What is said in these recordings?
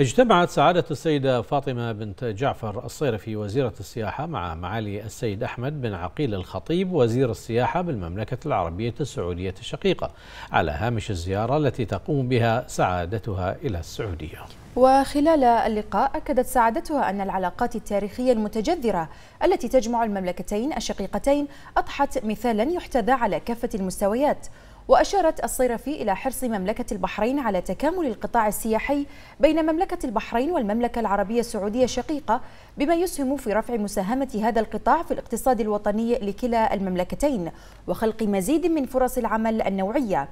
اجتمعت سعادة السيدة فاطمة بنت جعفر الصيرفي وزيرة السياحة مع معالي السيد أحمد بن عقيل الخطيب وزير السياحة بالمملكة العربية السعودية الشقيقة على هامش الزيارة التي تقوم بها سعادتها إلى السعودية وخلال اللقاء أكدت سعادتها أن العلاقات التاريخية المتجذرة التي تجمع المملكتين الشقيقتين أضحت مثالا يحتذى على كافة المستويات وأشارت الصيرفي إلى حرص مملكة البحرين على تكامل القطاع السياحي بين مملكة البحرين والمملكة العربية السعودية الشقيقة بما يسهم في رفع مساهمة هذا القطاع في الاقتصاد الوطني لكلا المملكتين وخلق مزيد من فرص العمل النوعية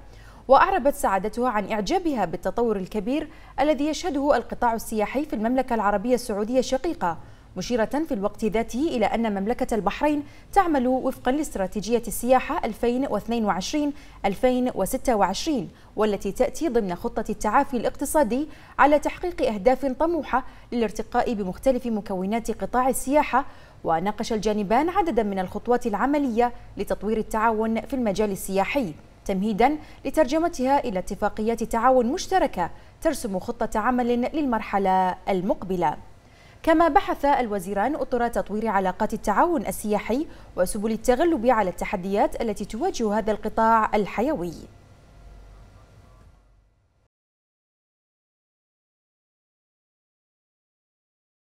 وأعربت سعادتها عن إعجابها بالتطور الكبير الذي يشهده القطاع السياحي في المملكة العربية السعودية الشقيقة مشيرة في الوقت ذاته إلى أن مملكة البحرين تعمل وفقا لاستراتيجية السياحة 2022-2026 والتي تأتي ضمن خطة التعافي الاقتصادي على تحقيق أهداف طموحة للارتقاء بمختلف مكونات قطاع السياحة وناقش الجانبان عددا من الخطوات العملية لتطوير التعاون في المجال السياحي تمهيدا لترجمتها إلى اتفاقيات تعاون مشتركة ترسم خطة عمل للمرحلة المقبلة كما بحث الوزيران أطر تطوير علاقات التعاون السياحي وسبل التغلب على التحديات التي تواجه هذا القطاع الحيوي